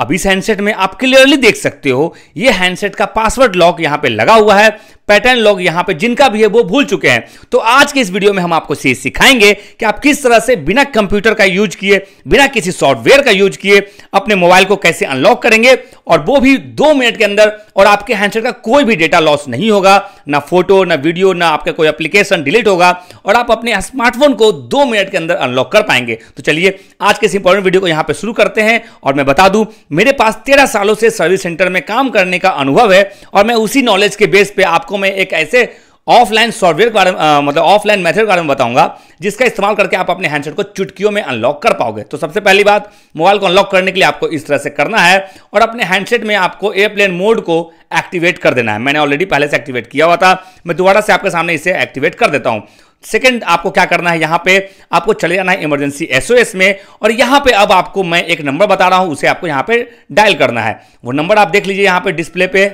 अब इस हैंडसेट में आप क्लियरली देख सकते हो ये हैंडसेट का पासवर्ड लॉक यहाँ पे लगा हुआ है पैटर्न लोग यहां पे जिनका भी है वो भूल चुके हैं तो आज के इस वीडियो में हम आपको ये सिखाएंगे कि आप किस तरह से बिना कंप्यूटर का यूज किए बिना किसी सॉफ्टवेयर का यूज किए अपने मोबाइल को कैसे अनलॉक करेंगे और वो भी दो मिनट के अंदर और आपके हैंडसेट का कोई भी डेटा लॉस नहीं होगा ना फोटो ना वीडियो ना आपका कोई एप्लीकेशन डिलीट होगा और आप अपने स्मार्टफोन को दो मिनट के अंदर अनलॉक कर पाएंगे तो चलिए आज के इस इंपॉर्टेंट वीडियो को यहां पर शुरू करते हैं और मैं बता दूं मेरे पास तेरह सालों से सर्विस सेंटर में काम करने का अनुभव है और मैं उसी नॉलेज के बेस पर आपको मैं एक ऐसे ऑफलाइन सॉफ्टवेयर के बारे में मतलब ऑफलाइन मेथड के बारे में बताऊंगा जिसका इस्तेमाल करके आप अपने हैंडसेट को चुटकियों में अनलॉक कर पाओगे तो सबसे पहली बात मोबाइल को अनलॉक करने के लिए आपको इस तरह से करना है और अपने हैंडसेट में आपको एयरप्लेन मोड को एक्टिवेट कर देना है मैंने ऑलरेडी पहले से एक्टिवेट किया हुआ था मैं दोबारा से आपके सामने इसे एक्टिवेट कर देता हूँ सेकेंड आपको क्या करना है यहाँ पे आपको चले जाना है इमरजेंसी एसओएस में और यहाँ पे अब आपको मैं एक नंबर बता रहा हूँ उसे आपको यहाँ पे डायल करना है वो नंबर आप देख लीजिए यहाँ पे डिस्प्ले पे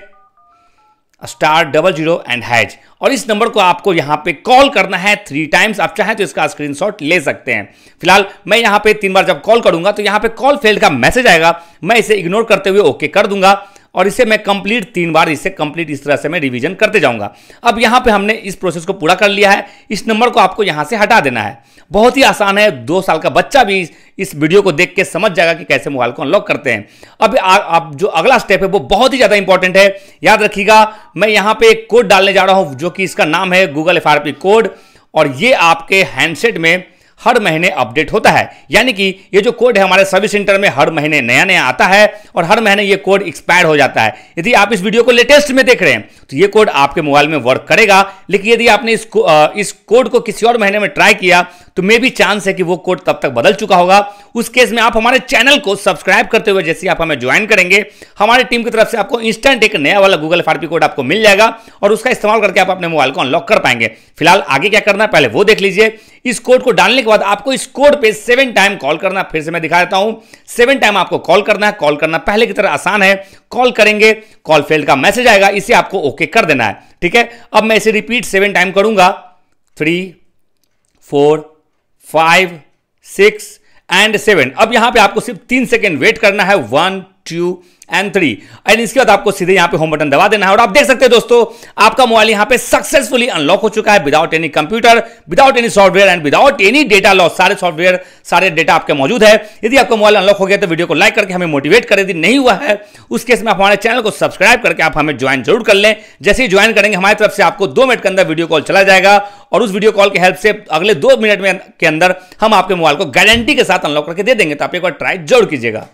star double zero and hash और इस नंबर को आपको यहां पे कॉल करना है थ्री टाइम्स आप चाहें तो इसका स्क्रीनशॉट ले सकते हैं फिलहाल मैं यहां पे तीन बार जब कॉल करूंगा तो यहां पे कॉल फेल्ड का मैसेज आएगा मैं इसे इग्नोर करते हुए ओके कर दूंगा और इसे मैं कंप्लीट तीन बार इसे कंप्लीट इस तरह से मैं रिवीजन करते जाऊंगा अब यहाँ पे हमने इस प्रोसेस को पूरा कर लिया है इस नंबर को आपको यहाँ से हटा देना है बहुत ही आसान है दो साल का बच्चा भी इस वीडियो को देख के समझ जाएगा कि कैसे मोबाइल को अनलॉक करते हैं अब आप जो अगला स्टेप है वो बहुत ही ज़्यादा इंपॉर्टेंट है याद रखिएगा मैं यहाँ पे एक कोड डालने जा रहा हूँ जो कि इसका नाम है गूगल एफ कोड और ये आपके हैंडसेट में हर महीने अपडेट होता है यानी कि ये जो कोड है हमारे सर्विस सेंटर में हर महीने नया नया आता है और हर महीने ये कोड एक्सपायर हो जाता है यदि आप इस वीडियो को लेटेस्ट में देख रहे हैं तो ये कोड आपके मोबाइल में वर्क करेगा लेकिन यदि आपने इस को, इस कोड को किसी और महीने में ट्राई किया तो मे भी चांस है कि वो कोड तब तक बदल चुका होगा उस केस में आप हमारे चैनल को सब्सक्राइब करते हुए जैसे आप हमें ज्वाइन करेंगे हमारी टीम की तरफ से आपको इंस्टेंट एक नया वाला गूगल एफ कोड आपको मिल जाएगा और उसका इस्तेमाल करके आप अपने मोबाइल को अनलॉक कर पाएंगे फिलहाल आगे क्या करना है पहले वो देख लीजिए इस कोड को डालने के बाद आपको इस कोड पे सेवन टाइम कॉल करना फिर से मैं दिखा देता हूं सेवन टाइम आपको कॉल करना है कॉल करना पहले की तरह आसान है कॉल करेंगे कॉल फेल्ड का मैसेज आएगा इसे आपको ओके कर देना है ठीक है अब मैं इसे रिपीट सेवन टाइम करूंगा three four five six and seven अब यहां पे आपको सिर्फ तीन सेकेंड वेट करना है one two and three and इसके बाद आपको सीधे यहाँ पे होम बटन दबा देना है और आप देख सकते हैं दोस्तों आपका मोबाइल यहाँ पे सक्सेसफुली अनलॉक हो चुका है without any computer without any software and without any data loss सारे सॉफ्टवेयर सारे डेटा आपके मौजूद है यदि आपका मोबाइल अनलॉक हो गया तो वीडियो को लाइक करके हमें मोटिवेट करें यदि नहीं हुआ है उस केस में आप हमारे चैनल को सब्सक्राइब करके आप हमें ज्वाइन जरूर कर लें जैसे ही ज्वाइन करेंगे हमारी तरफ से आपको दो मिनट के अंदर वीडियो कॉल चला जाएगा और उस वीडियो कॉल की हेल्प से अगले दो मिनट के अंदर हम आपके मोबाइल को गारंटी के साथ अनलॉक करके दे देंगे तो आप एक बार ट्राई जरूर कीजिएगा